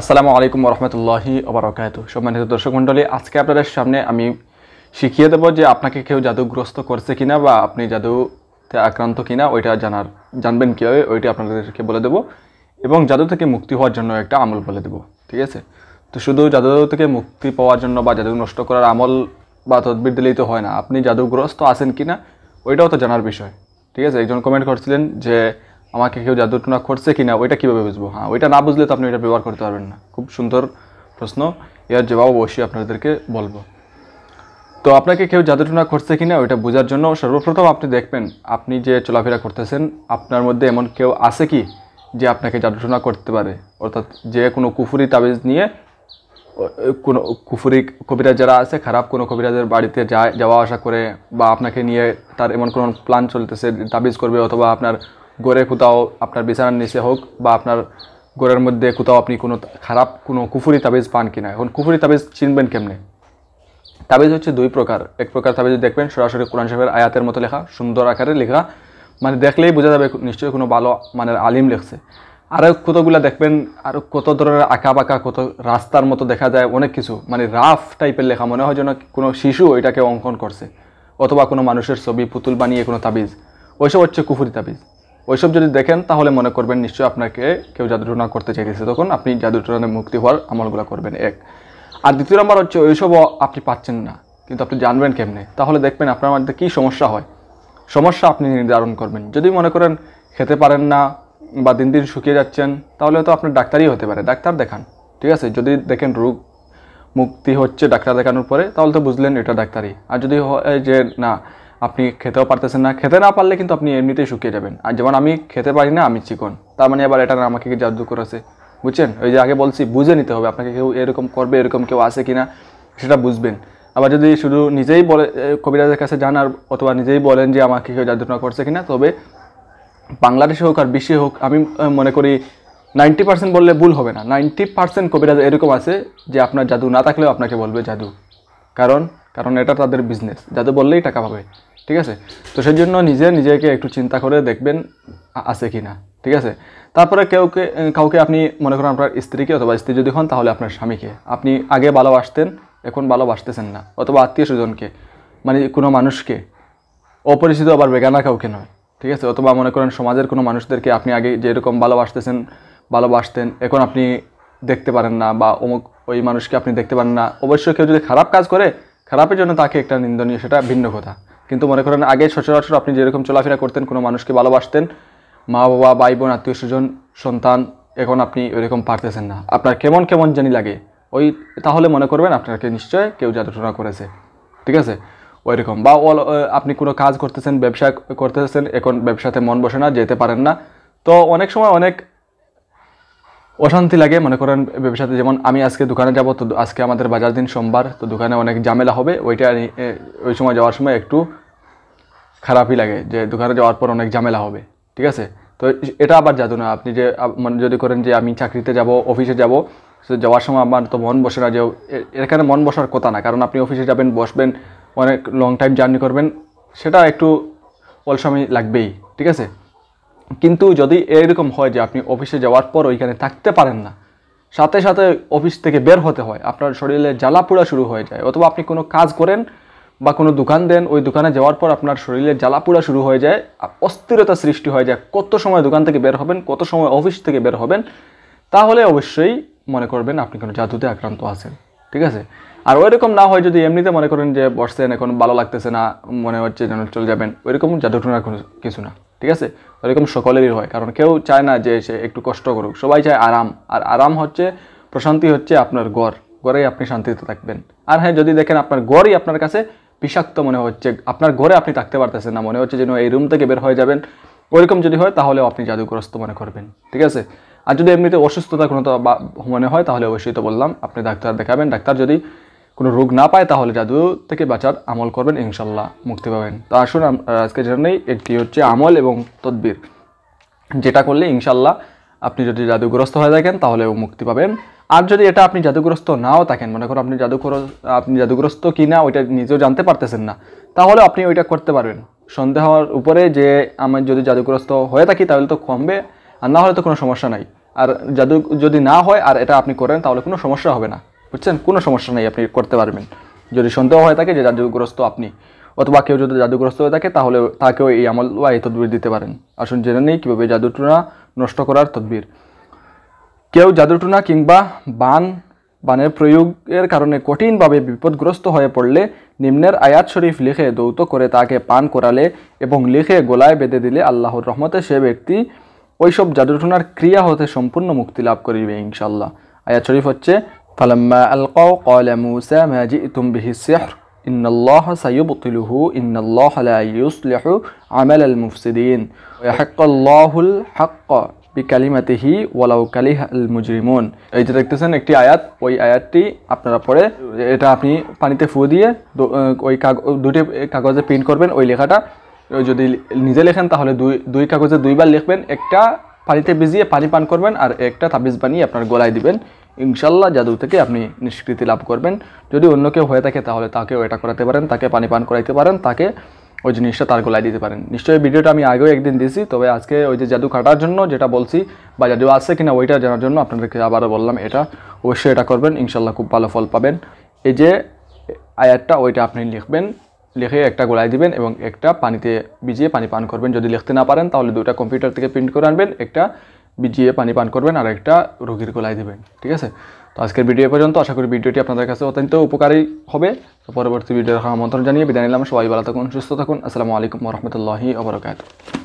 আসসালামু আলাইকুম রহমতুল্লাহি ওবরাকাত সম্মানিত দর্শক মণ্ডলী আজকে আপনাদের সামনে আমি শিখিয়ে দেবো যে আপনাকে কেউ জাদুগ্রস্ত করছে কিনা বা আপনি জাদুতে আক্রান্ত কিনা ওইটা জানার জানবেন কীভাবে ওইটা আপনাদেরকে বলে দেবো এবং জাদু থেকে মুক্তি হওয়ার জন্য একটা আমল বলে দেবো ঠিক আছে তো শুধু জাদু থেকে মুক্তি পাওয়ার জন্য বা জাদু নষ্ট করার আমল বা তদবির দিলেই তো হয় না আপনি জাদুগ্রস্ত আছেন কিনা ওইটাও তো জানার বিষয় ঠিক আছে একজন কমেন্ট করছিলেন যে আমাকে কেউ টুনা করছে কি না ওইটা কীভাবে বুঝবো হ্যাঁ ওইটা না বুঝলে তো আপনি এটা ব্যবহার করতে পারবেন না খুব সুন্দর প্রশ্ন এর জবাব অবশ্যই আপনাদেরকে বলবো তো আপনাকে কেউ জাদুটনা করছে কিনা ওইটা বোঝার জন্য সর্বপ্রথম আপনি দেখবেন আপনি যে চলাফেরা করতেছেন আপনার মধ্যে এমন কেউ আছে কি যে আপনাকে টুনা করতে পারে অর্থাৎ যে কোনো কুফুরি তাবিজ নিয়ে কোনো কুফুরি কবিরাজ যারা আছে খারাপ কোনো কবিরাজের বাড়িতে যায় যাওয়া আসা করে বা আপনাকে নিয়ে তার এমন কোনো প্ল্যান চলতেছে তাবিজ করবে অথবা আপনার গড়ে কোথাও আপনার বিছানার নিচে হোক বা আপনার গড়ের মধ্যে কোথাও আপনি কোনো খারাপ কোনো কুফুরি তাবিজ পান কিনা এখন কুফুরি তাবিজ চিনবেন কেমনে তাবিজ হচ্ছে দুই প্রকার এক প্রকার তাবিজ দেখবেন সরাসরি কোরআন সাহেবের আয়াতের মতো লেখা সুন্দর আকারে লেখা মানে দেখলেই বোঝা যাবে নিশ্চয়ই কোনো ভালো মানের আলিম লেখছে আরও কতগুলো দেখবেন আরও কত ধরনের আঁকা বাঁকা কত রাস্তার মতো দেখা যায় অনেক কিছু মানে রাফ টাইপের লেখা মনে হয় যেন কোনো শিশু এটাকে অঙ্কন করছে অথবা কোনো মানুষের ছবি পুতুল বানিয়ে কোনো তাবিজ ওইসব হচ্ছে কুফুরি তাবিজ ওইসব যদি দেখেন তাহলে মনে করবেন নিশ্চয়ই আপনাকে কেউ জাদুটনা করতে চাইতেছে তখন আপনি জাদুটনায় মুক্তি হওয়ার আমলগুলো করবেন এক আর দ্বিতীয় নম্বর হচ্ছে ওইসবও আপনি পাচ্ছেন না কিন্তু আপনি জানবেন কেমনে তাহলে দেখবেন আপনার মধ্যে কী সমস্যা হয় সমস্যা আপনি নির্ধারণ করবেন যদি মনে করেন খেতে পারেন না বা দিন দিন শুকিয়ে যাচ্ছেন তাহলে তো আপনার ডাক্তারই হতে পারে ডাক্তার দেখান ঠিক আছে যদি দেখেন রোগ মুক্তি হচ্ছে ডাক্তার দেখানোর পরে তাহলে তো বুঝলেন এটা ডাক্তারই আর যদি হয় যে না আপনি খেতেও পারতেছেন না খেতে না পারলে কিন্তু আপনি এমনিতেই শুকিয়ে যাবেন আর যেমন আমি খেতে পারি না আমি চিকন তার মানে আবার এটা আমাকে কি জাদু করেছে বুঝছেন ওই যে আগে বলছি বুঝে নিতে হবে আপনাকে কেউ এরকম করবে এরকম কেউ আছে কি না সেটা বুঝবেন আবার যদি শুধু নিজেই বলে কবিরাজের কাছে জানার অথবা নিজেই বলেন যে আমাকে কেউ জাদুটা করছে কিনা তবে বাংলাদেশে হোক আর বিশ্বে হোক আমি মনে করি নাইনটি পার্সেন্ট বললে ভুল হবে না নাইনটি পার্সেন্ট কবিরাজ এরকম আছে যে আপনার জাদু না থাকলেও আপনাকে বলবে জাদু কারণ কারণ এটা তাদের বিজনেস জাদু বললেই টাকা পাবে ঠিক আছে তো সেই জন্য নিজে নিজেকে একটু চিন্তা করে দেখবেন আছে কি না ঠিক আছে তারপরে কেউকে কাউকে আপনি মনে করেন আপনার স্ত্রীকে অথবা স্ত্রী যদি হন তাহলে আপনার স্বামীকে আপনি আগে ভালোবাসতেন এখন ভালোবাসতেছেন না অথবা আত্মীয় স্বজনকে মানে কোনো মানুষকে অপরিচিত আবার বেগানা কাউকে নয় ঠিক আছে অথবা মনে করেন সমাজের কোনো মানুষদেরকে আপনি আগে যেরকম ভালোবাসতেছেন ভালোবাসতেন এখন আপনি দেখতে পারেন না বা অমুক ওই মানুষকে আপনি দেখতে পারেন না অবশ্যই কেউ যদি খারাপ কাজ করে খারাপের জন্য তাকে একটা নিন্দনীয় সেটা ভিন্ন কথা কিন্তু মনে করেন আগে সচরাচর আপনি যেরকম চলাফেরা করতেন কোনো মানুষকে ভালোবাসতেন মা বাবা ভাই বোন আত্মীয় স্বজন সন্তান এখন আপনি ওইরকম পারতেছেন না আপনার কেমন কেমন জানি লাগে ওই তাহলে মনে করবেন আপনাকে নিশ্চয় কেউ যাতনা করেছে ঠিক আছে ওইরকম বা আপনি কোনো কাজ করতেছেন ব্যবসা করতেছেন এখন ব্যবসাতে মন বসে না যেতে পারেন না তো অনেক সময় অনেক অশান্তি লাগে মনে করেন ব্যবসাতে যেমন আমি আজকে দোকানে যাব তো আজকে আমাদের বাজার দিন সোমবার তো দোকানে অনেক ঝামেলা হবে ওইটা ওই সময় যাওয়ার সময় একটু খারাপই লাগে যে দোকানে যাওয়ার পর অনেক ঝামেলা হবে ঠিক আছে তো এটা আবার জাদু না আপনি যে মানে যদি করেন যে আমি চাকরিতে যাব অফিসে যাব যাওয়ার সময় আমার তো মন বসে না যে এখানে মন বসার কথা না কারণ আপনি অফিসে যাবেন বসবেন অনেক লং টাইম জার্নি করবেন সেটা একটু সময় লাগবেই ঠিক আছে কিন্তু যদি এরকম হয় যে আপনি অফিসে যাওয়ার পর ওইখানে থাকতে পারেন না সাথে সাথে অফিস থেকে বের হতে হয় আপনার শরীরে জ্বালা পোড়া শুরু হয়ে যায় অথবা আপনি কোনো কাজ করেন বা কোনো দোকান দেন ওই দোকানে যাওয়ার পর আপনার শরীরে জ্বালা পোড়া শুরু হয়ে যায় অস্থিরতা সৃষ্টি হয়ে যায় কত সময় দোকান থেকে বের হবেন কত সময় অফিস থেকে বের হবেন তাহলে অবশ্যই মনে করবেন আপনি কোনো জাদুতে আক্রান্ত আছেন ঠিক আছে আর ওইরকম না হয় যদি এমনিতে মনে করেন যে বসছেন এখন ভালো লাগতেছে না মনে হচ্ছে যেন চলে যাবেন ওইরকম জাদুটুনার কোনো কিছু না ঠিক আছে ওরকম সকলেরই হয় কারণ কেউ চায় না যে সে একটু কষ্ট করুক সবাই চায় আরাম আর আরাম হচ্ছে প্রশান্তি হচ্ছে আপনার গড় গড়েই আপনি শান্তিতে থাকবেন আর হ্যাঁ যদি দেখেন আপনার গড়ই আপনার কাছে বিষাক্ত মনে হচ্ছে আপনার ঘরে আপনি থাকতে পারতেছেন না মনে হচ্ছে যেন এই রুম থেকে বের হয়ে যাবেন ওইরকম যদি হয় তাহলেও আপনি জাদুগ্রস্ত মনে করবেন ঠিক আছে আর যদি এমনিতে অসুস্থতা কোনো মনে হয় তাহলে অবশ্যই তো বললাম আপনি ডাক্তার দেখাবেন ডাক্তার যদি কোনো রোগ না পায় তাহলে জাদু থেকে বাঁচার আমল করবেন ইনশাল্লাহ মুক্তি পাবেন তো আসুন আজকে জন্যই একটি হচ্ছে আমল এবং তদবির যেটা করলে ইনশাল্লাহ আপনি যদি জাদুগ্রস্ত হয়ে থাকেন তাহলেও মুক্তি পাবেন আর যদি এটা আপনি জাদুগ্রস্ত নাও থাকেন মনে করুন আপনি জাদুগ্র আপনি জাদুগ্রস্ত কি না ওইটা নিজেও জানতে পারতেছেন না তাহলে আপনি ওইটা করতে পারবেন হওয়ার উপরে যে আমি যদি জাদুগ্রস্ত হয়ে থাকি তাহলে তো কমবে আর না হলে তো কোনো সমস্যা নাই আর জাদু যদি না হয় আর এটা আপনি করেন তাহলে কোনো সমস্যা হবে না বুঝছেন কোনো সমস্যা নেই আপনি করতে পারবেন যদি সন্দেহ হয়ে থাকে যে জাদুগ্রস্ত আপনি অথবা কেউ যদি জাদুগ্রস্ত হয়ে থাকে তাহলে তাকেও এই আমল বা এই তদবির দিতে পারেন আসুন জেনে নেই কীভাবে জাদুটুনা নষ্ট করার তদবির কেউ জাদুটুনা কিংবা বান বানের প্রয়োগের কারণে কঠিনভাবে বিপদগ্রস্ত হয়ে পড়লে নিম্নের আয়াত শরীফ লিখে দৌত করে তাকে পান করালে এবং লিখে গোলায় বেঁধে দিলে আল্লাহর রহমতে সে ব্যক্তি ওইসব জাদুটুনার ক্রিয়া হতে সম্পূর্ণ মুক্তি লাভ করিবে ইনশাল্লাহ আয়াত শরীফ হচ্ছে فلما ألقوا قال موسى ما جئتم به السحر إن الله سيبطله إن الله لا يصلح عمل المفسدين ويحق الله الحق বিকালিমাতিহি ওয়ালাউ কালিহ আল মুজরিমুন এই যে দেখতেছেন একটি আয়াত ওই আয়াতটি আপনারা পড়ে এটা আপনি পানিতে ফু দিয়ে ওই কাগজ দুটি কাগজে প্রিন্ট করবেন ওই লেখাটা যদি নিজে লেখেন তাহলে দুই দুই কাগজে দুইবার লিখবেন একটা পানিতে ভিজিয়ে পানি পান করবেন আর একটা তাবিজ বানিয়ে আপনার গলায় দিবেন ইনশাল্লাহ জাদু থেকে আপনি নিষ্কৃতি লাভ করবেন যদি অন্য কেউ হয়ে থাকে তাহলে তাকেও এটা করাতে পারেন তাকে পানি পান করাইতে পারেন তাকে ওই জিনিসটা তার গলায় দিতে পারেন নিশ্চয়ই ভিডিওটা আমি আগেও একদিন দিয়েছি তবে আজকে ওই যে জাদু কাটার জন্য যেটা বলছি বা জাদু আছে কিনা ওইটা জানার জন্য আপনাদেরকে আবারও বললাম এটা অবশ্যই এটা করবেন ইনশাল্লাহ খুব ভালো ফল পাবেন এই যে আয়ারটা ওইটা আপনি লিখবেন লিখে একটা গোলায় দিবেন এবং একটা পানিতে ভিজিয়ে পানি পান করবেন যদি লিখতে না পারেন তাহলে দুটা কম্পিউটার থেকে প্রিন্ট করে আনবেন একটা বিজিয়ে পানি পান করবেন আর একটা রোগীর গোলায় দেবেন ঠিক আছে তো আজকের ভিডিও পর্যন্ত আশা করি ভিডিওটি আপনাদের কাছে অত্যন্ত উপকারী হবে তো পরবর্তী ভিডিও আমন্ত্রণ জানিয়ে বিদায় নিলাম সবাই ভালো থাকুন সুস্থ থাকুন আসসালামু আলাইকুম রহমতুল্লাহি